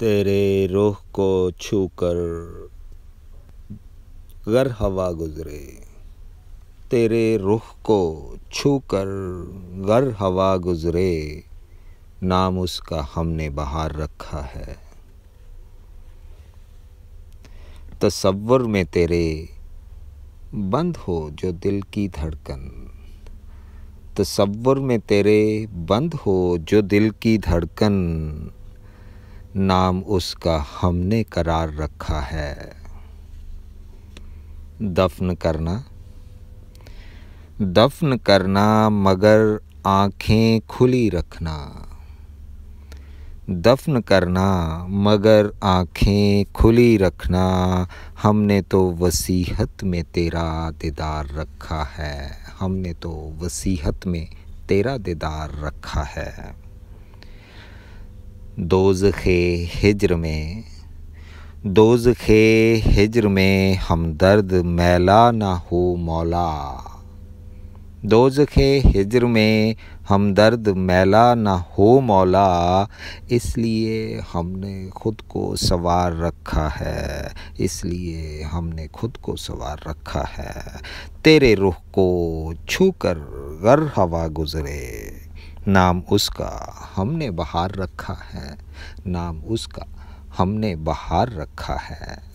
तेरे रोह को छू कर गर हवा गुजरे तेरे रुख को छू कर गर हवा गुजरे नाम उसका हमने बाहर रखा है तस्वर में तेरे बंद हो जो दिल की धड़कन तस्वर में तेरे बंद हो जो दिल की धड़कन नाम उसका हमने करार रखा है दफन करना दफन करना मगर आँखें खुली रखना दफन करना मगर आँखें खुली रखना हमने तो वसीहत में तेरा दीदार रखा है हमने तो वसीहत में तेरा दीदार रखा है दोज खे हिजर में दोज खे हिजर में हम दर्द मैला ना हो मौला दोज खे हिजर में हम दर्द मैला ना हो मौला इसलिए हमने खुद को सवार रखा है इसलिए हमने खुद को सवार रखा है तेरे रुख को छूकर गर हवा गुजरे नाम उसका हमने बहार रखा है नाम उसका हमने बहार रखा है